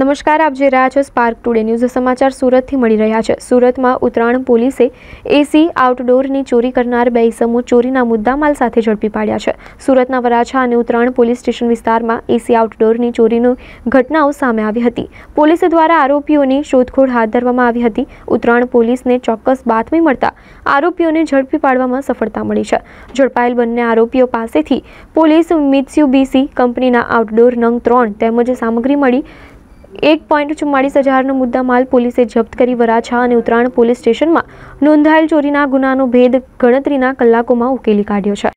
નમસ્કાર આપ જે રહ્યા છો સ્પાર્ક ટુડે ન્યૂઝ સમાચાર સુરતથી મળી રહ્યા છે સુરતમાં ઉત્તરાયણ પોલીસે એસી આઉટડોરની ચોરી કરનાર બે ઇસમો ચોરીના મુદ્દા માલ સાથે ઝડપી પાડ્યા છે સુરતના વરાછા અને ઉત્તરાયણ પોલીસ સ્ટેશન વિસ્તારમાં એસી આઉટડોરની ચોરીની ઘટનાઓ સામે આવી હતી પોલીસ દ્વારા આરોપીઓની શોધખોળ હાથ ધરવામાં આવી હતી ઉત્તરાયણ પોલીસને ચોક્કસ બાતમી મળતા આરોપીઓને ઝડપી પાડવામાં સફળતા મળી છે ઝડપાયેલ બંને આરોપીઓ પાસેથી પોલીસ મિત્સ્યુબીસી કંપનીના આઉટડોર નંગ ત્રણ તેમજ સામગ્રી મળી એક પોઈન્ટ ચુમ્માળીસ હજારનો મુદ્દામાલ પોલીસે જપ્ત કરી વરાછા અને ઉત્તરાયણ પોલીસ સ્ટેશનમાં નોંધાયેલ ચોરીના ગુનાનો ભેદ ગણતરીના કલાકોમાં ઉકેલી કાઢ્યો છે